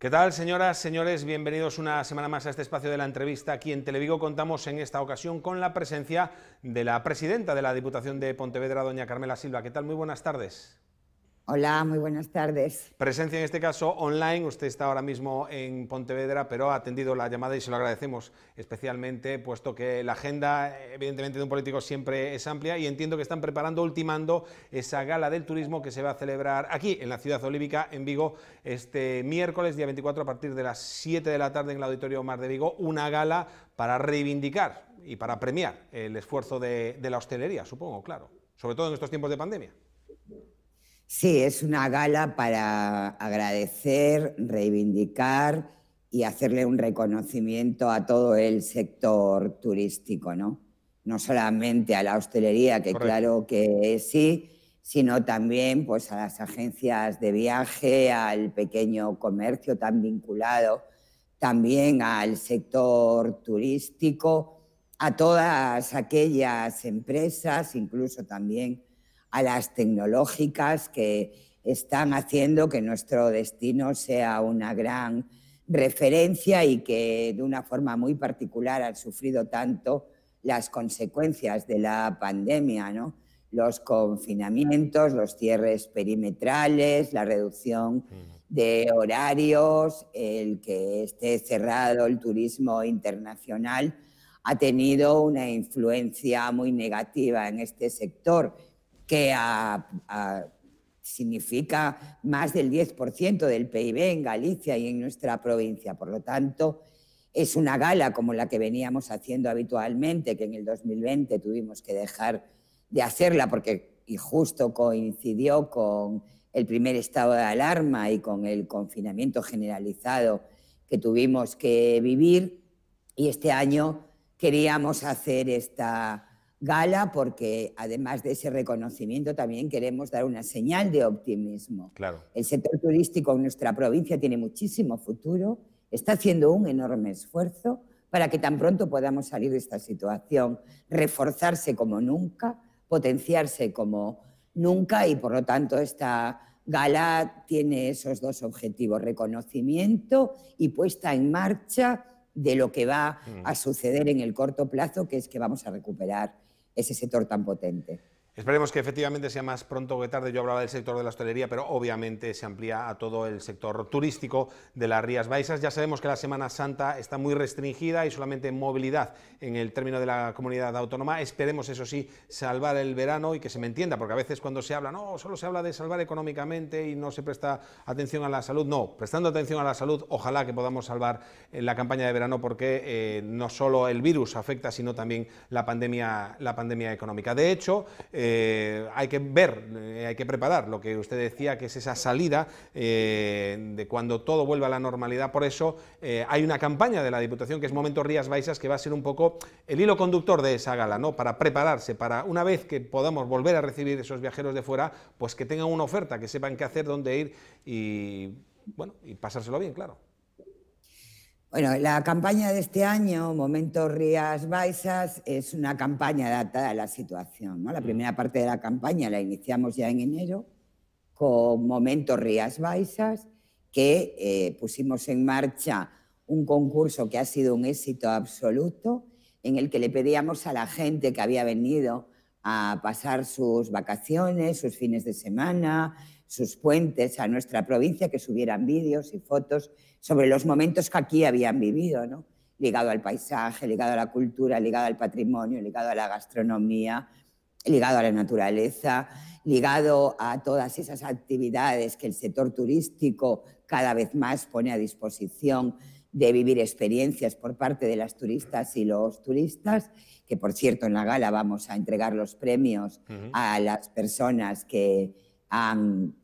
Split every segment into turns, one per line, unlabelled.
¿Qué tal, señoras, señores? Bienvenidos una semana más a este espacio de la entrevista. Aquí en Televigo contamos en esta ocasión con la presencia de la presidenta de la Diputación de Pontevedra, doña Carmela Silva. ¿Qué tal? Muy buenas tardes.
Hola, muy buenas tardes.
Presencia en este caso online. Usted está ahora mismo en Pontevedra, pero ha atendido la llamada y se lo agradecemos especialmente, puesto que la agenda, evidentemente, de un político siempre es amplia y entiendo que están preparando, ultimando esa gala del turismo que se va a celebrar aquí, en la ciudad olívica, en Vigo, este miércoles, día 24, a partir de las 7 de la tarde en el Auditorio Mar de Vigo, una gala para reivindicar y para premiar el esfuerzo de la hostelería, supongo, claro, sobre todo en estos tiempos de pandemia.
Sí, es una gala para agradecer, reivindicar y hacerle un reconocimiento a todo el sector turístico, ¿no? No solamente a la hostelería, que claro que sí, sino también pues, a las agencias de viaje, al pequeño comercio tan vinculado, también al sector turístico, a todas aquellas empresas, incluso también a las tecnológicas que están haciendo que nuestro destino sea una gran referencia y que de una forma muy particular han sufrido tanto las consecuencias de la pandemia, ¿no? los confinamientos, los cierres perimetrales, la reducción de horarios, el que esté cerrado el turismo internacional, ha tenido una influencia muy negativa en este sector que significa más del 10% del PIB en Galicia y en nuestra provincia. Por lo tanto, es una gala como la que veníamos haciendo habitualmente, que en el 2020 tuvimos que dejar de hacerla porque y justo coincidió con el primer estado de alarma y con el confinamiento generalizado que tuvimos que vivir. Y este año queríamos hacer esta, gala porque además de ese reconocimiento también queremos dar una señal de optimismo. Claro. El sector turístico en nuestra provincia tiene muchísimo futuro, está haciendo un enorme esfuerzo para que tan pronto podamos salir de esta situación, reforzarse como nunca, potenciarse como nunca y por lo tanto esta gala tiene esos dos objetivos, reconocimiento y puesta en marcha de lo que va mm. a suceder en el corto plazo, que es que vamos a recuperar ese sector tan potente.
Esperemos que efectivamente sea más pronto que tarde. Yo hablaba del sector de la hostelería, pero obviamente se amplía a todo el sector turístico de las Rías Baixas. Ya sabemos que la Semana Santa está muy restringida y solamente movilidad en el término de la comunidad autónoma. Esperemos, eso sí, salvar el verano y que se me entienda, porque a veces cuando se habla, no, solo se habla de salvar económicamente y no se presta atención a la salud. No, prestando atención a la salud, ojalá que podamos salvar eh, la campaña de verano, porque eh, no solo el virus afecta, sino también la pandemia, la pandemia económica. De hecho, eh, eh, hay que ver, eh, hay que preparar lo que usted decía, que es esa salida eh, de cuando todo vuelva a la normalidad. Por eso hay una campaña de la Diputación, que es Momento Rías Baixas, que va a ser un poco el hilo conductor de esa gala, ¿no? Para prepararse, para una vez que podamos volver a recibir esos viajeros de fuera, pues que tengan una oferta, que sepan qué hacer, dónde ir y, bueno, y pasárselo bien, claro.
Bueno, la campaña de este año, Momentos Rías Baixas, es una campaña adaptada a la situación. La mm. primera parte de la campaña la iniciamos ya en enero con Momentos Rías Baixas, que eh, pusimos en marcha un concurso que ha sido un éxito absoluto, en el que le pedíamos a la gente que había venido a pasar sus vacaciones, sus fines de semana, sus puentes a nuestra provincia, que subieran vídeos y fotos sobre los momentos que aquí habían vivido, ¿no? ligado al paisaje, ligado a la cultura, ligado al patrimonio, ligado a la gastronomía, ligado a la naturaleza, ligado a todas esas actividades que el sector turístico cada vez más pone a disposición de vivir experiencias por parte de las turistas y los turistas, que por cierto en la gala vamos a entregar los premios a las personas que, han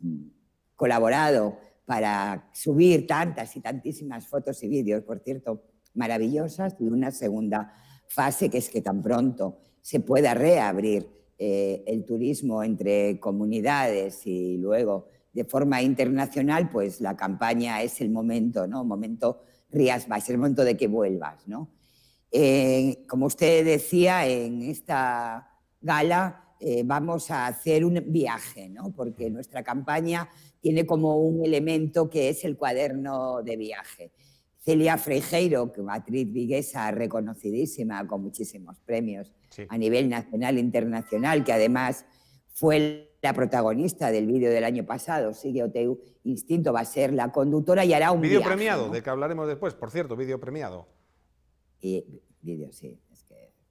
colaborado para subir tantas y tantísimas fotos y vídeos, por cierto, maravillosas, y una segunda fase que es que tan pronto se pueda reabrir eh, el turismo entre comunidades y luego de forma internacional, pues la campaña es el momento, ¿no? Momento Rías es el momento de que vuelvas, ¿no? Eh, como usted decía, en esta gala eh, vamos a hacer un viaje, ¿no? porque nuestra campaña tiene como un elemento que es el cuaderno de viaje. Celia Freijeiro, que matriz viguesa reconocidísima con muchísimos premios a nivel nacional e internacional, que además fue la protagonista del vídeo del año pasado, Sigue teu Instinto, va a ser la
conductora y hará un vídeo premiado, de que hablaremos después, por cierto, vídeo premiado. Y,
vídeo, sí.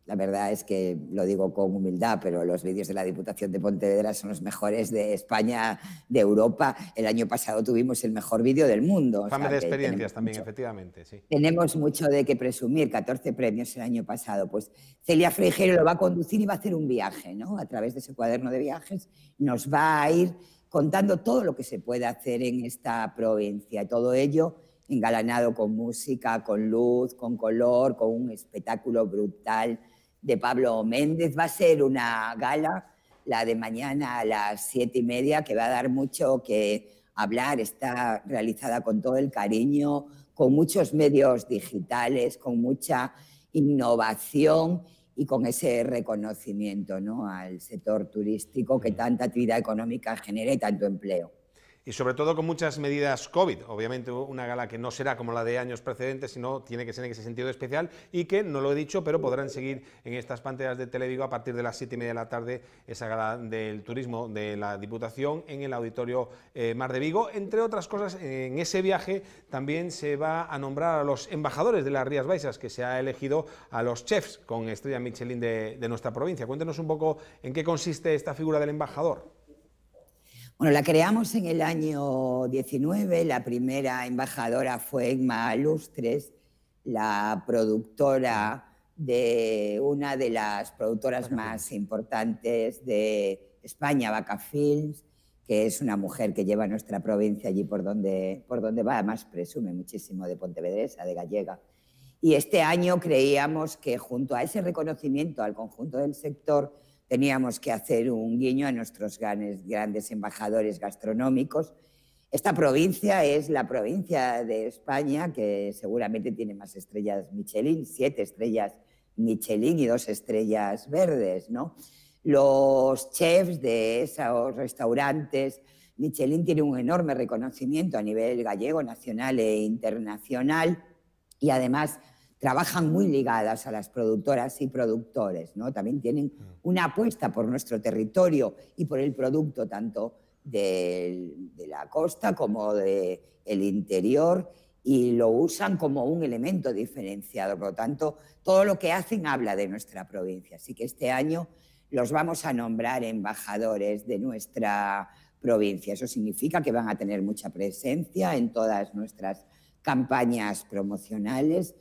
La verdad es que lo digo con humildad, pero los vídeos de la Diputación de Pontevedra son los mejores de España, de Europa. El año pasado tuvimos el mejor vídeo del mundo. Fama de experiencias
también, efectivamente.
Tenemos mucho de qué presumir, 14 premios el año pasado. Pues Celia Freijero lo va a conducir y va a hacer un viaje, ¿no? A través de ese cuaderno de viajes nos va a ir contando todo lo que se puede hacer en esta provincia. todo ello engalanado con música, con luz, con color, con un espectáculo brutal de Pablo Méndez. Va a ser una gala, la de mañana a las siete y media, que va a dar mucho que hablar. Está realizada con todo el cariño, con muchos medios digitales, con mucha innovación y con ese reconocimiento ¿no? al sector turístico que tanta actividad económica genera y tanto empleo
y sobre todo con muchas medidas COVID. Obviamente una gala que no será como la de años precedentes, sino tiene que ser en ese sentido especial y que, no lo he dicho, pero podrán seguir en estas pantallas de Televigo a partir de las siete y media de la tarde esa gala del turismo de la Diputación en el Auditorio eh, Mar de Vigo. Entre otras cosas, en ese viaje también se va a nombrar a los embajadores de las Rías Baixas, que se ha elegido a los chefs con estrella Michelin de nuestra provincia. Cuéntenos un poco en qué consiste esta figura del embajador.
Bueno, la creamos en el año 19, la primera embajadora fue Emma Lustres, la productora de una de las productoras más importantes de España, Vaca Films, que es una mujer que lleva nuestra provincia allí por donde, por donde va, además presume muchísimo de Pontevedresa, de Gallega. Y este año creíamos que junto a ese reconocimiento al conjunto del sector, teníamos que hacer un guiño a nuestros grandes embajadores gastronómicos. Esta provincia es la provincia de España que seguramente tiene más estrellas Michelin, siete estrellas Michelin y dos estrellas verdes, ¿no? Los chefs de esos restaurantes, Michelin tiene un enorme reconocimiento a nivel gallego, nacional e internacional y además trabajan muy ligadas a las productoras y productores, También tienen mm. una apuesta por nuestro territorio y por el producto tanto de, la costa como del el interior y lo usan como un elemento diferenciado. Por lo tanto, todo lo que hacen habla de nuestra provincia. Así que este año los vamos a nombrar embajadores de nuestra provincia. Eso significa que van a tener mucha presencia en todas nuestras campañas promocionales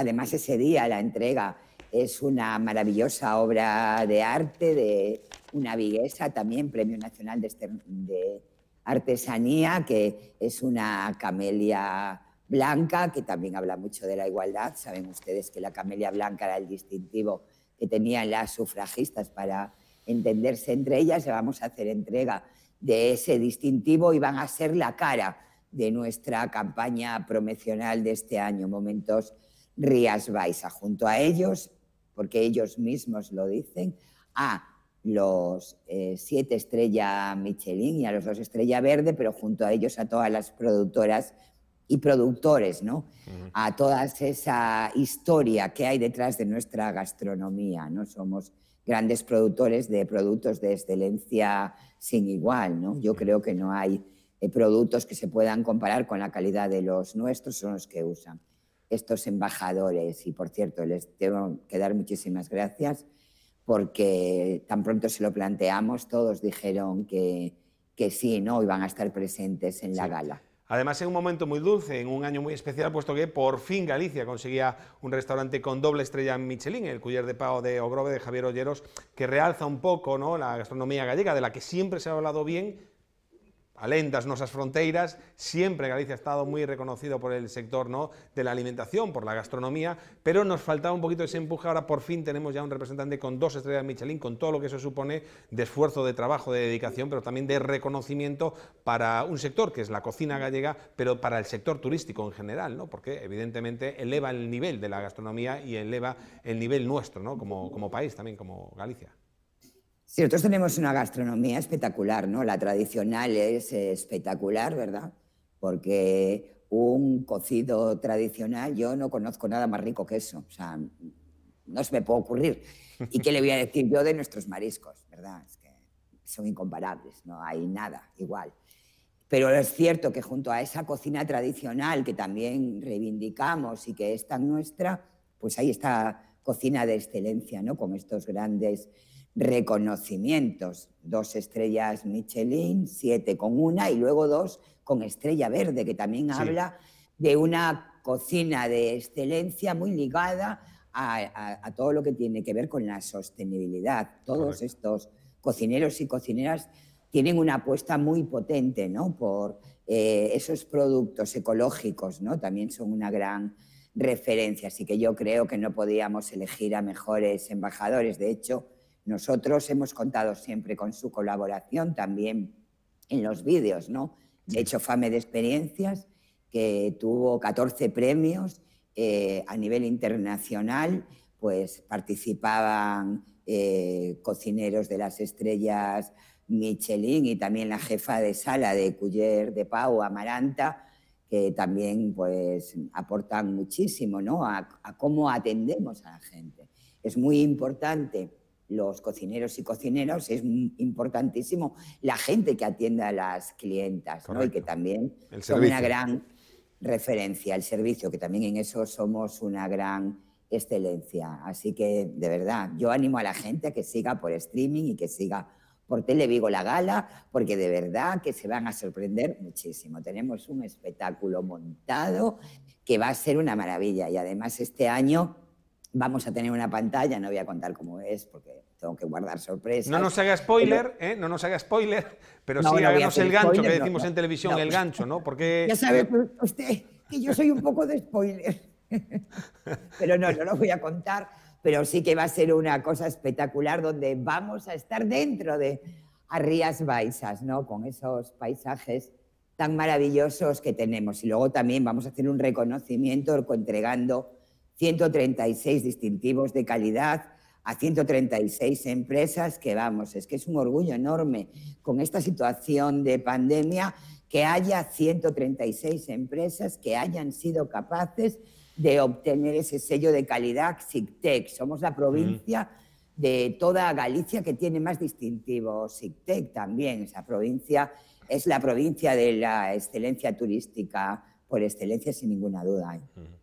Además, ese día la entrega es una maravillosa obra de arte de una viguesa, también Premio Nacional de, Artesanía, que es una camelia blanca, que también habla mucho de la igualdad. Saben ustedes que la camelia blanca era el distintivo que tenían las sufragistas para entenderse entre ellas. Le vamos a hacer entrega de ese distintivo y van a ser la cara de nuestra campaña promocional de este año. Momentos Rías Baisa, junto a ellos, porque ellos mismos lo dicen, a los eh, siete estrella Michelin y a los dos estrella verde, pero junto a ellos a todas las productoras y productores, ¿no? A toda esa historia que hay detrás de nuestra gastronomía, ¿no? Somos grandes productores de productos de excelencia sin igual, ¿no? Yo creo que no hay eh, productos que se puedan comparar con la calidad de los nuestros, son los que usan estos embajadores. Y por cierto, les tengo que dar muchísimas gracias porque tan pronto se lo planteamos, todos dijeron que, que sí, ¿no? Iban a estar presentes en la gala.
Además, en un momento muy dulce, en un año muy especial, puesto que por fin Galicia conseguía un restaurante con doble estrella Michelin, el Culler de Pao de Ogrove de Javier Olleros, que realza un poco ¿no? la gastronomía gallega, de la que siempre se ha hablado bien, Alentas nosas fronteras, siempre Galicia ha estado muy reconocido por el sector ¿no? de la alimentación, por la gastronomía, pero nos faltaba un poquito ese empuje, ahora por fin tenemos ya un representante con dos estrellas Michelin, con todo lo que eso supone de esfuerzo, de trabajo, de dedicación, pero también de reconocimiento para un sector que es la cocina gallega, pero para el sector turístico en general, ¿no? porque evidentemente eleva el nivel de la gastronomía y eleva el nivel nuestro ¿no? como, como país también, como Galicia.
Sí, nosotros tenemos una gastronomía espectacular, ¿no? La tradicional es espectacular, ¿verdad? Porque un cocido tradicional, yo no conozco nada más rico que eso, o sea, no se me puede ocurrir. ¿Y qué le voy a decir yo de nuestros mariscos, verdad? Es que son incomparables, no hay nada igual. Pero es cierto que junto a esa cocina tradicional que también reivindicamos y que es tan nuestra, pues ahí está cocina de excelencia, ¿no? Con estos grandes reconocimientos, dos estrellas Michelin, siete con una y luego dos con estrella verde, que también habla de una cocina de excelencia muy ligada a, todo lo que tiene que ver con la sostenibilidad. Todos estos cocineros y cocineras tienen una apuesta muy potente ¿no? por eh, esos productos ecológicos, ¿no? también son una gran referencia, así que yo creo que no podíamos elegir a mejores embajadores. De hecho, nosotros hemos contado siempre con su colaboración también en los vídeos, ¿no? De hecho, Fame de Experiencias, que tuvo 14 premios eh, a nivel internacional, pues participaban eh, cocineros de las estrellas Michelin y también la jefa de sala de Culler de Pau, Amaranta, que también pues aportan muchísimo ¿no? a cómo atendemos a la gente. Es muy importante los cocineros y cocineros, es importantísimo la gente que atiende a las clientas ¿no? y que también son una gran referencia, el servicio, que también en eso somos una gran excelencia. Así que, de verdad, yo animo a la gente a que siga por streaming y que siga por Televigo la gala, porque de verdad que se van a sorprender muchísimo. Tenemos un espectáculo montado que va a ser una maravilla y además este año Vamos a tener una pantalla, no voy a contar cómo es porque tengo que guardar sorpresas. No nos haga
spoiler, ¿eh? no nos haga spoiler, pero sí no el gancho que decimos en televisión, el gancho, ¿no? Porque... Ya sabe
usted que yo soy un poco de spoiler, pero no, no lo voy a contar, pero sí que va a ser una cosa espectacular donde vamos a estar dentro de Arrias Baixas, ¿no? Con esos paisajes tan maravillosos que tenemos. Y luego también vamos a hacer un reconocimiento entregando 136 distintivos de calidad a 136 empresas que vamos, es que es un orgullo enorme con esta situación de pandemia que haya 136 empresas que hayan sido capaces de obtener ese sello de calidad SICTEC. Somos la provincia mm. de toda Galicia que tiene más distintivos SICTEC también. Esa provincia es la provincia de la excelencia turística por excelencia, sin ninguna duda. Mm.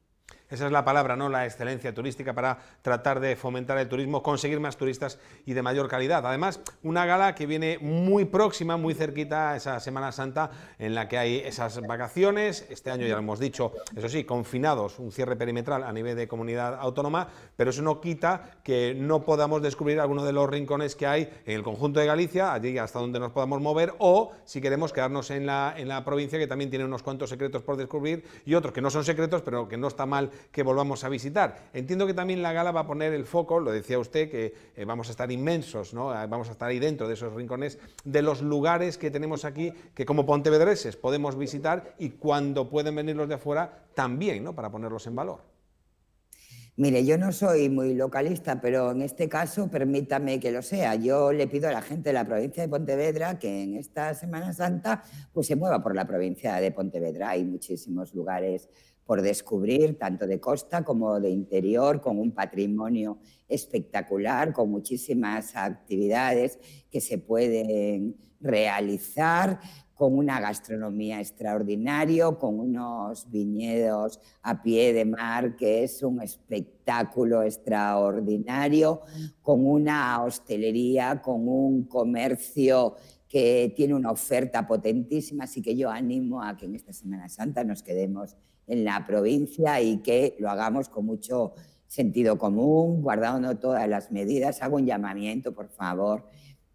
Esa es la palabra, ¿no? La excelencia turística para tratar de fomentar el turismo, conseguir más turistas y de mayor calidad. Además, una gala que viene muy próxima, muy cerquita a esa Semana Santa en la que hay esas vacaciones. Este año ya lo hemos dicho, eso sí, confinados, un cierre perimetral a nivel de comunidad autónoma, pero eso no quita que no podamos descubrir alguno de los rincones que hay en el conjunto de Galicia, allí hasta donde nos podamos mover, o si queremos quedarnos en la, en la provincia que también tiene unos cuantos secretos por descubrir y otros que no son secretos, pero que no está mal que volvamos a visitar. Entiendo que también la gala va a poner el foco, lo decía usted, que eh, vamos a estar inmensos, ¿no? Eh, vamos a estar ahí dentro de esos rincones, de los lugares que tenemos aquí, que como pontevedreses podemos visitar y cuando pueden venir los de afuera también, ¿no? para ponerlos en valor.
Mire, yo no soy muy localista, pero en este caso permítame que lo sea. Yo le pido a la gente de la provincia de Pontevedra que en esta Semana Santa pues se mueva por la provincia de Pontevedra. Hay muchísimos lugares por descubrir, tanto de costa como de interior, con un patrimonio espectacular, con muchísimas actividades que se pueden realizar, con una gastronomía extraordinaria, con unos viñedos a pie de mar, que es un espectáculo extraordinario, con una hostelería, con un comercio que tiene una oferta potentísima, así que yo animo a que en esta Semana Santa nos quedemos en la provincia y que lo hagamos con mucho sentido común, guardando todas las medidas. Hago un llamamiento, por favor.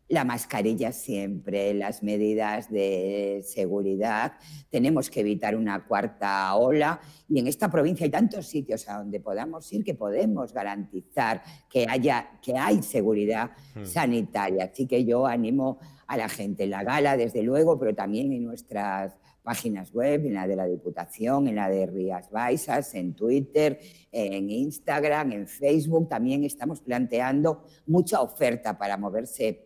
La mascarilla siempre, las medidas de seguridad. Tenemos que evitar una cuarta ola y en esta provincia hay tantos sitios a donde podamos ir que podemos garantizar que haya que hay seguridad hmm. sanitaria. Así que yo animo a la gente en la gala, desde luego, pero también en nuestras páginas web, en la de la Diputación, en la de Rías Baixas, en Twitter, en Instagram, en Facebook. También estamos planteando mucha oferta para moverse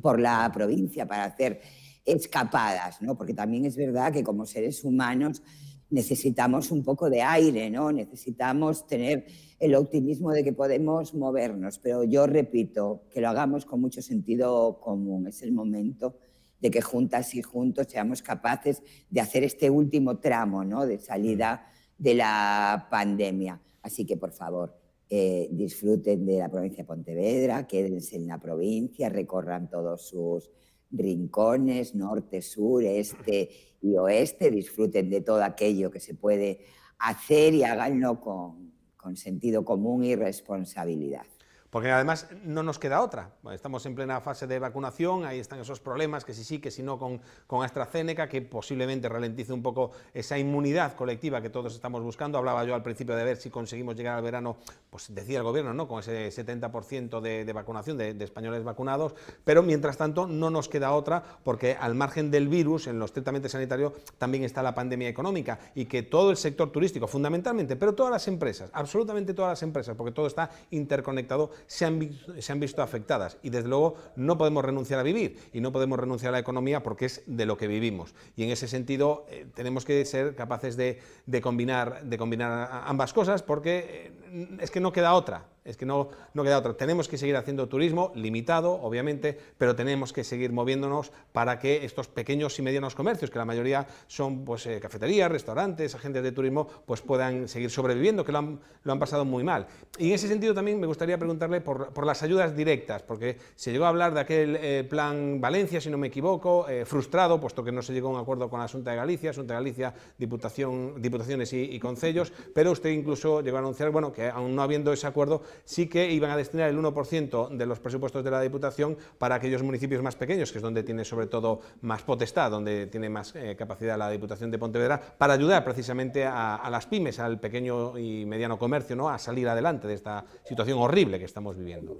por la provincia, para hacer escapadas, ¿no? Porque también es verdad que como seres humanos necesitamos un poco de aire, ¿no? Necesitamos tener el optimismo de que podemos movernos, pero yo repito, que lo hagamos con mucho sentido común, es el momento de que juntas y juntos seamos capaces de hacer este último tramo ¿no? de salida de la pandemia. Así que, por favor, eh, disfruten de la provincia de Pontevedra, quédense en la provincia, recorran todos sus rincones, norte, sur, este y oeste, disfruten de todo aquello que se puede hacer y háganlo con sentido común y responsabilidad
porque además no nos queda otra. Estamos en plena fase de vacunación, ahí están esos problemas, que si sí, que si no con, con AstraZeneca, que posiblemente ralentice un poco esa inmunidad colectiva que todos estamos buscando. Hablaba yo al principio de ver si conseguimos llegar al verano, pues decía el gobierno, ¿no? Con ese 70% de, de, vacunación de, de, españoles vacunados, pero mientras tanto no nos queda otra, porque al margen del virus, en lo estrictamente sanitario, también está la pandemia económica y que todo el sector turístico, fundamentalmente, pero todas las empresas, absolutamente todas las empresas, porque todo está interconectado, se han, visto afectadas. Y desde luego no podemos renunciar a vivir y no podemos renunciar a la economía porque es de lo que vivimos. Y en ese sentido eh, tenemos que ser capaces de, combinar, de combinar ambas cosas porque eh, Mm, es que no queda otra, es que no, queda otra. Tenemos que seguir haciendo turismo, limitado, obviamente, pero tenemos que seguir moviéndonos para que estos pequeños y medianos comercios, que la mayoría son pues, eh, cafeterías, restaurantes, agentes de turismo, pues puedan seguir sobreviviendo, que lo han, lo han, pasado muy mal. Y en ese sentido también me gustaría preguntarle por, las ayudas directas, porque se llegó a hablar de aquel eh, plan Valencia, si no me equivoco, eh, frustrado, puesto que no se llegó a un acuerdo con la Asunta de Galicia, Asunta de Galicia, Diputación, Diputaciones y, y Concellos, pero usted incluso llegó a anunciar bueno, que aún no habiendo ese acuerdo, sí que iban a destinar el 1% de los presupuestos de la Diputación para aquellos municipios más pequeños, que es donde tiene sobre todo más potestad, donde tiene más eh, capacidad la Diputación de Pontevedra, para ayudar precisamente a, las pymes, al pequeño y mediano comercio, ¿no? a salir adelante de esta situación horrible que estamos viviendo.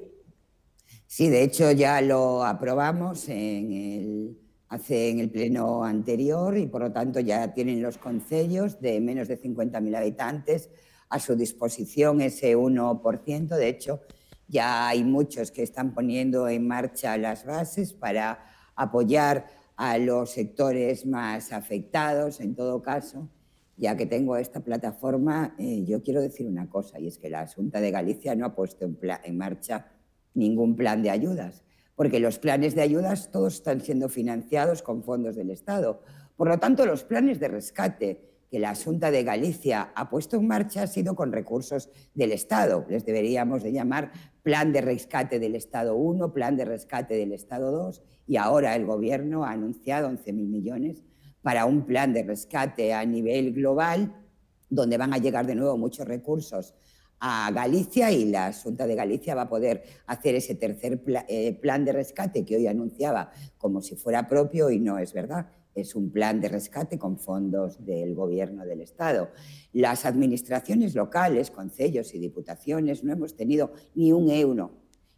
Sí, de hecho ya lo aprobamos en el, hace, en el pleno anterior y por lo tanto ya tienen los concellos de menos de 50.000 habitantes a su disposición ese 1%. De hecho, ya hay muchos que están poniendo en marcha las bases para apoyar a los sectores más afectados, en todo caso. Ya que tengo esta plataforma, eh, yo quiero decir una cosa, y es que la Asunta de Galicia no ha puesto en marcha ningún plan de ayudas, porque los planes de ayudas todos están siendo financiados con fondos del Estado. Por lo tanto, los planes de rescate, que la asunta de Galicia ha puesto en marcha ha sido con recursos del Estado. Les deberíamos de llamar Plan de Rescate del Estado 1, Plan de Rescate del Estado 2 y ahora el Gobierno ha anunciado 11.000 millones para un plan de rescate a nivel global donde van a llegar de nuevo muchos recursos a Galicia y la asunta de Galicia va a poder hacer ese tercer eh, plan de rescate que hoy anunciaba como si fuera propio y no es verdad es un plan de rescate con fondos del gobierno del Estado. Las administraciones locales, concellos y diputaciones no hemos tenido ni un euro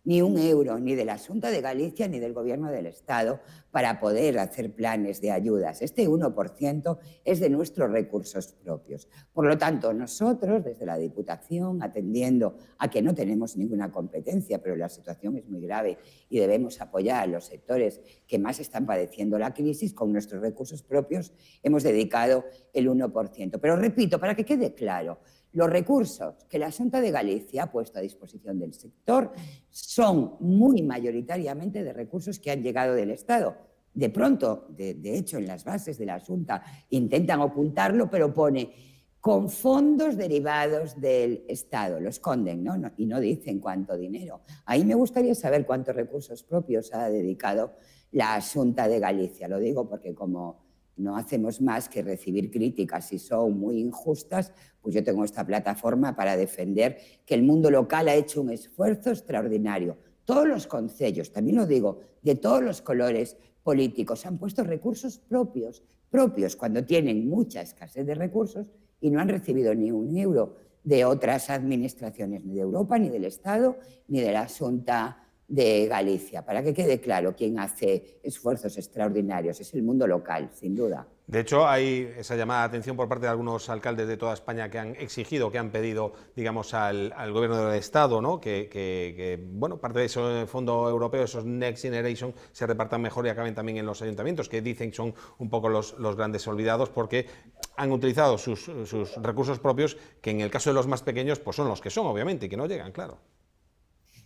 ni un euro, ni de la de Galicia, ni del Gobierno del Estado, para poder hacer planes de ayudas. Este 1% es de nuestros recursos propios. Por lo tanto, nosotros, desde la Diputación, atendiendo a que no tenemos ninguna competencia, pero la situación es muy grave y debemos apoyar a los sectores que más están padeciendo la crisis, con nuestros recursos propios hemos dedicado el 1%. Pero repito, para que quede claro, los recursos que la Asunta de Galicia ha puesto a disposición del sector son muy mayoritariamente de recursos que han llegado del Estado. De pronto, de, hecho, en las bases de la Asunta intentan ocultarlo, pero pone con fondos derivados del Estado. Lo esconden ¿no? y no dicen cuánto dinero. Ahí me gustaría saber cuántos recursos propios ha dedicado la Asunta de Galicia. Lo digo porque como no hacemos más que recibir críticas y son muy injustas, pues yo tengo esta plataforma para defender que el mundo local ha hecho un esfuerzo extraordinario. Todos los concellos, también lo digo, de todos los colores políticos han puesto recursos propios, propios cuando tienen mucha escasez de recursos y no han recibido ni un euro de otras administraciones, ni de Europa, ni del Estado, ni de la Junta de Galicia, para que quede claro quién hace esfuerzos extraordinarios. Es el mundo local, sin duda.
De hecho, hay esa llamada de atención por parte de algunos alcaldes de toda España que han exigido, que han pedido, digamos, al, gobierno del Estado, ¿no? Que, bueno, parte de esos fondo europeo, esos Next Generation, se repartan mejor y acaben también en los ayuntamientos, que dicen que son un poco los, grandes olvidados porque han utilizado sus, sus recursos propios, que en el caso de los más pequeños, pues son los que son, obviamente, y que no llegan, claro.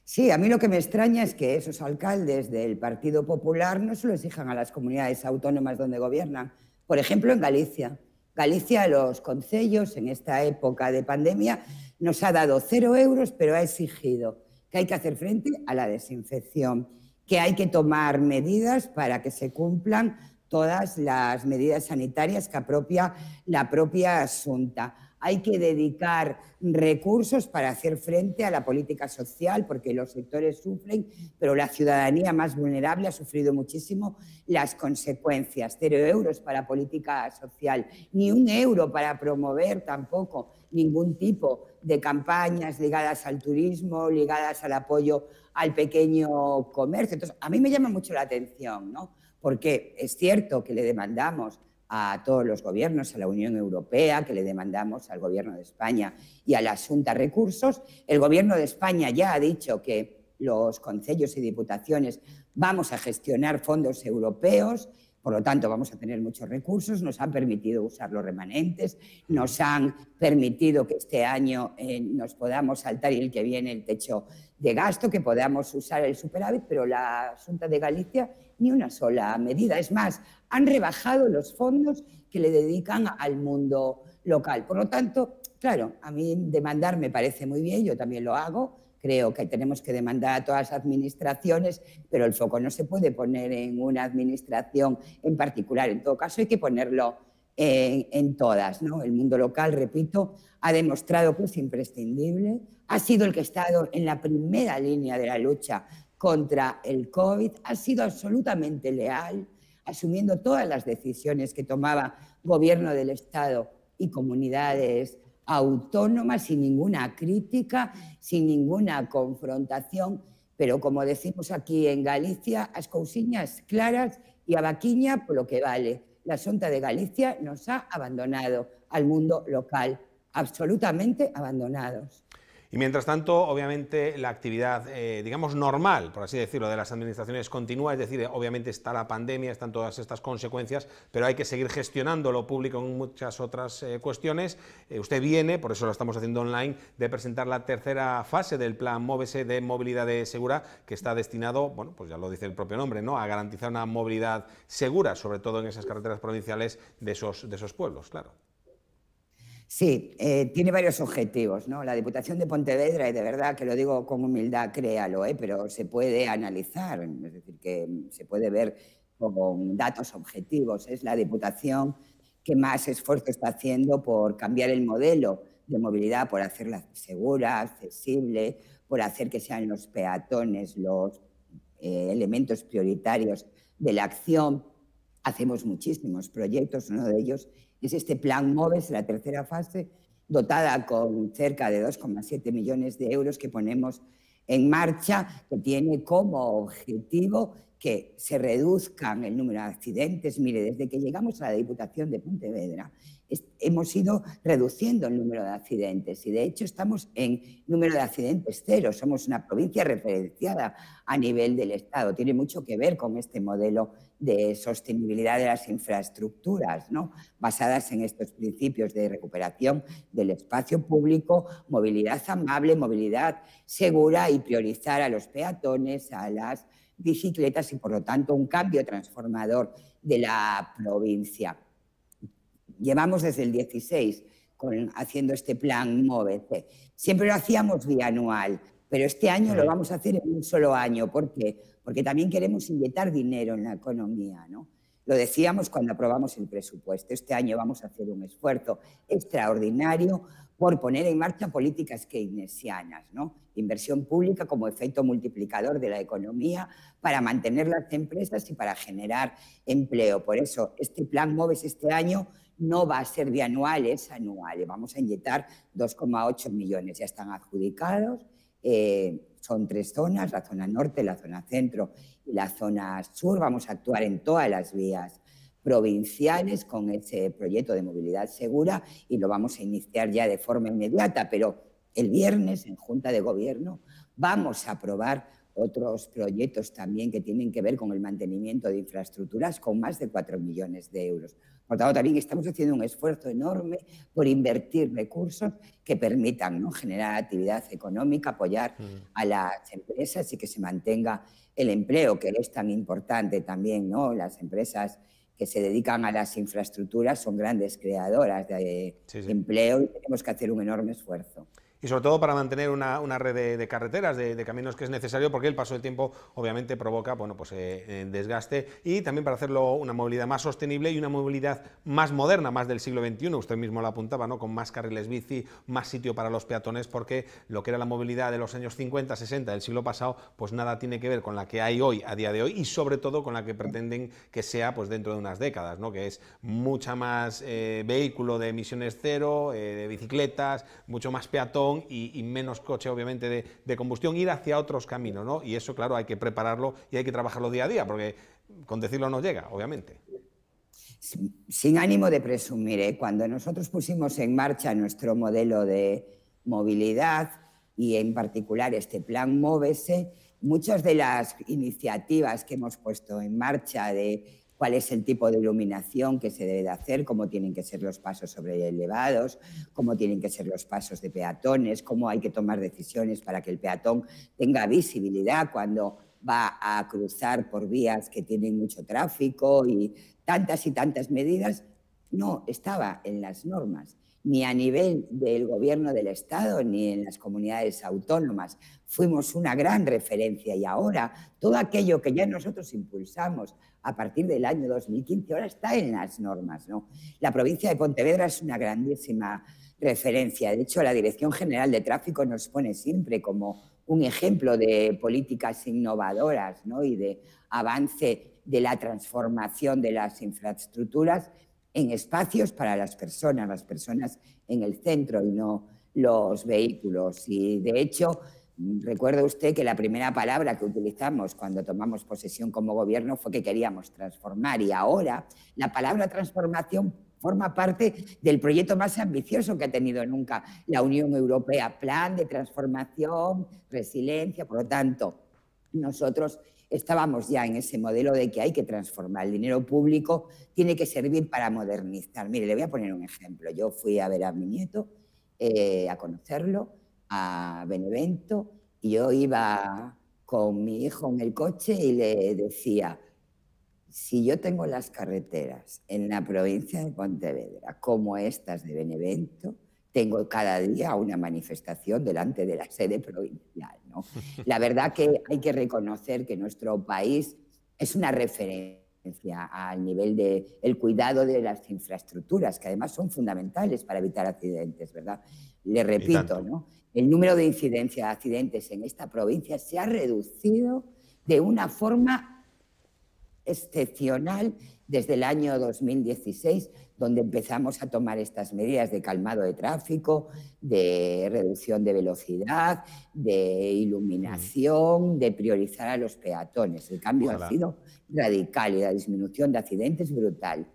Sí, a mí lo que me extraña es que esos alcaldes del Partido Popular no se lo exijan a las comunidades autónomas donde gobiernan. Por ejemplo, en Galicia. Galicia, los concellos, en esta época de pandemia, nos ha dado cero euros, pero ha exigido que hay que hacer frente a la desinfección, que hay que tomar medidas para que se cumplan todas las medidas sanitarias que apropia la propia Asunta. Hay que dedicar recursos para hacer frente a la política social, porque los sectores sufren, pero la ciudadanía más vulnerable ha sufrido muchísimo las consecuencias. Cero euros para política social, ni un euro para promover tampoco ningún tipo de campañas ligadas al turismo, ligadas al apoyo al pequeño comercio. Entonces, a mí me llama mucho la atención, ¿no? Porque es cierto que le demandamos a todos los gobiernos, a la Unión Europea, que le demandamos al Gobierno de España y a la Asunta Recursos. El Gobierno de España ya ha dicho que los concellos y diputaciones vamos a gestionar fondos europeos, por lo tanto vamos a tener muchos recursos, nos han permitido usar los remanentes, nos han permitido que este año eh, nos podamos saltar y el que viene el techo de gasto, que podamos usar el superávit, pero la Asunta de Galicia ni una sola medida. Es más, han rebajado los fondos que le dedican al mundo local. Por lo tanto, claro, a mí demandar me parece muy bien, yo también lo hago. Creo que tenemos que demandar a todas las administraciones, pero el foco no se puede poner en una administración en particular. En todo caso, hay que ponerlo en, todas. El mundo local, repito, ha demostrado que es imprescindible, ha sido el que ha estado en la primera línea de la lucha contra el COVID, ha sido absolutamente leal, asumiendo todas las decisiones que tomaba gobierno del Estado y comunidades autónomas, sin ninguna crítica, sin ninguna confrontación, pero como decimos aquí en Galicia, as cousiñas claras y a vaquiña por lo que vale. La Xunta de Galicia nos ha abandonado al mundo local, absolutamente abandonados.
Y mientras tanto, obviamente, la actividad, eh, digamos, normal, por así decirlo, de las administraciones continúa, es decir, obviamente está la pandemia, están todas estas consecuencias, pero hay que seguir gestionando lo público en muchas otras eh, cuestiones. Eh, usted viene, por eso lo estamos haciendo online, de presentar la tercera fase del plan Móvese de movilidad segura, que está destinado, bueno, pues ya lo dice el propio nombre, ¿no?, a garantizar una movilidad segura, sobre todo en esas carreteras provinciales de esos, de esos pueblos, claro.
Sí, eh, tiene varios objetivos, ¿no? La Diputación de Pontevedra, y de verdad que lo digo con humildad, créalo, ¿eh? pero se puede analizar, es decir, que se puede ver con datos objetivos. Es la Diputación que más esfuerzo está haciendo por cambiar el modelo de movilidad, por hacerla segura, accesible, por hacer que sean los peatones los eh, elementos prioritarios de la acción. Hacemos muchísimos proyectos, uno de ellos es este plan MOVES, la tercera fase, dotada con cerca de 2,7 millones de euros que ponemos en marcha, que tiene como objetivo que se reduzcan el número de accidentes. Mire, desde que llegamos a la Diputación de Pontevedra hemos ido reduciendo el número de accidentes y de hecho estamos en número de accidentes cero. Somos una provincia referenciada a nivel del Estado. Tiene mucho que ver con este modelo de sostenibilidad de las infraestructuras, ¿no? basadas en estos principios de recuperación del espacio público, movilidad amable, movilidad segura y priorizar a los peatones, a las bicicletas y por lo tanto un cambio transformador de la provincia. Llevamos desde el 16 haciendo este plan Móvete. Siempre lo hacíamos bianual, pero este año lo vamos a hacer en un solo año. ¿Por qué? Porque también queremos inyectar dinero en la economía, ¿no? Lo decíamos cuando aprobamos el presupuesto. Este año vamos a hacer un esfuerzo extraordinario por poner en marcha políticas keynesianas, ¿no? inversión pública como efecto multiplicador de la economía para mantener las empresas y para generar empleo. Por eso, este plan MOVES este año no va a ser bianual, es anual. Vamos a inyectar 2,8 millones, ya están adjudicados. Eh, son tres zonas, la zona norte, la zona centro y la zona sur. Vamos a actuar en todas las vías provinciales con ese proyecto de movilidad segura y lo vamos a iniciar ya de forma inmediata, pero el viernes en Junta de Gobierno vamos a aprobar otros proyectos también que tienen que ver con el mantenimiento de infraestructuras con más de 4 millones de euros. Por tanto, también estamos haciendo un esfuerzo enorme por invertir recursos que permitan ¿no? generar actividad económica, apoyar mm. a las empresas y que se mantenga el empleo, que es tan importante también, ¿no? Las empresas que se dedican a las infraestructuras son grandes creadoras de empleo y tenemos que hacer un enorme esfuerzo
y sobre todo para mantener una, red de, carreteras, de, caminos que es necesario porque el paso del tiempo obviamente provoca bueno, pues, eh, eh, desgaste y también para hacerlo una movilidad más sostenible y una movilidad más moderna, más del siglo XXI, usted mismo lo apuntaba, ¿no? con más carriles bici, más sitio para los peatones porque lo que era la movilidad de los años 50, 60 del siglo pasado, pues nada tiene que ver con la que hay hoy, a día de hoy y sobre todo con la que pretenden que sea pues, dentro de unas décadas, que es mucha más eh, vehículo de emisiones cero, de bicicletas, mucho más peatón, y, menos coche, obviamente, de, combustión, ir hacia otros caminos, ¿no? Y eso, claro, hay que prepararlo y hay que trabajarlo día a día, porque con decirlo no llega, obviamente.
Sin ánimo de presumir, ¿eh? cuando nosotros pusimos en marcha nuestro modelo de movilidad y en particular este plan Móvese, muchas de las iniciativas que hemos puesto en marcha de cuál es el tipo de iluminación que se debe de hacer, cómo tienen que ser los pasos sobre elevados, cómo tienen que ser los pasos de peatones, cómo hay que tomar decisiones para que el peatón tenga visibilidad cuando va a cruzar por vías que tienen mucho tráfico y tantas y tantas medidas. No, estaba en las normas ni a nivel del gobierno del Estado ni en las comunidades autónomas. Fuimos una gran referencia y ahora todo aquello que ya nosotros impulsamos a partir del año 2015 ahora está en las normas. La provincia de Pontevedra es una grandísima referencia. De hecho, la Dirección General de Tráfico nos pone siempre como un ejemplo de políticas innovadoras ¿no? y de avance de la transformación de las infraestructuras en espacios para las personas, las personas en el centro y no los vehículos. Y de hecho, recuerda usted que la primera palabra que utilizamos cuando tomamos posesión como gobierno fue que queríamos transformar y ahora la palabra transformación forma parte del proyecto más ambicioso que ha tenido nunca la Unión Europea, plan de transformación, resiliencia, por lo tanto, nosotros estábamos ya en ese modelo de que hay que transformar el dinero público, tiene que servir para modernizar. Mire, le voy a poner un ejemplo. Yo fui a ver a mi nieto, eh, a conocerlo, a Benevento, y yo iba con mi hijo en el coche y le decía, si yo tengo las carreteras en la provincia de Pontevedra como estas de Benevento, tengo cada día una manifestación delante de la sede provincial. La verdad que hay que reconocer que nuestro país es una referencia al nivel del cuidado de las infraestructuras, que además son fundamentales para evitar accidentes, ¿verdad? Le repito, ¿no? El número de incidencias, accidentes en esta provincia se ha reducido de una forma excepcional desde el año 2016, donde empezamos a tomar estas medidas de calmado de tráfico, de reducción de velocidad, de iluminación, de priorizar a los peatones. El cambio ha sido radical y la disminución de accidentes brutal.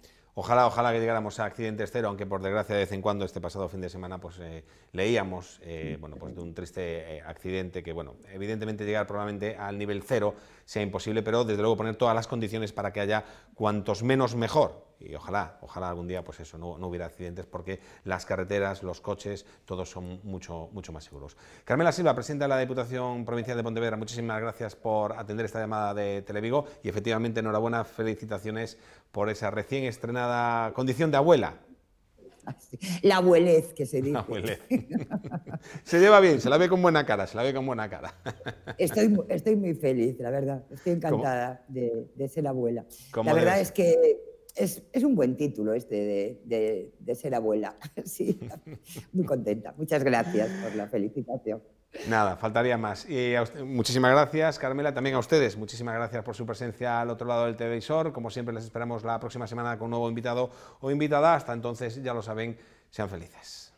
Ojalá, ojalá que llegáramos a accidentes cero, aunque por desgracia de vez en cuando este pasado fin de semana pues eh, leíamos eh, bueno, pues de un triste eh, accidente que, bueno, evidentemente llegar probablemente al nivel cero sea imposible, pero desde luego poner todas las condiciones para que haya cuantos menos mejor. Y ojalá, ojalá algún día pues eso, no, hubiera accidentes porque las carreteras, los coches, todos son mucho, mucho más seguros. Carmela Silva, presidenta de la Diputación Provincial de Pontevedra, muchísimas gracias por atender esta llamada de Televigo y efectivamente enhorabuena, felicitaciones por esa recién estrenada condición de abuela. Ah, la abuelez que se dice. Se lleva bien, se la ve con buena cara, se la ve con buena cara.
Estoy, muy feliz, la verdad. Estoy encantada de, ser abuela. La verdad es que es, un buen título este de, de ser abuela. Sí, muy contenta. Muchas gracias por la felicitación.
Nada, faltaría más. Y muchísimas gracias, Carmela. También a ustedes, muchísimas gracias por su presencia al otro lado del televisor. Como siempre, les esperamos la próxima semana con un nuevo invitado o invitada. Hasta entonces, ya lo saben, sean felices.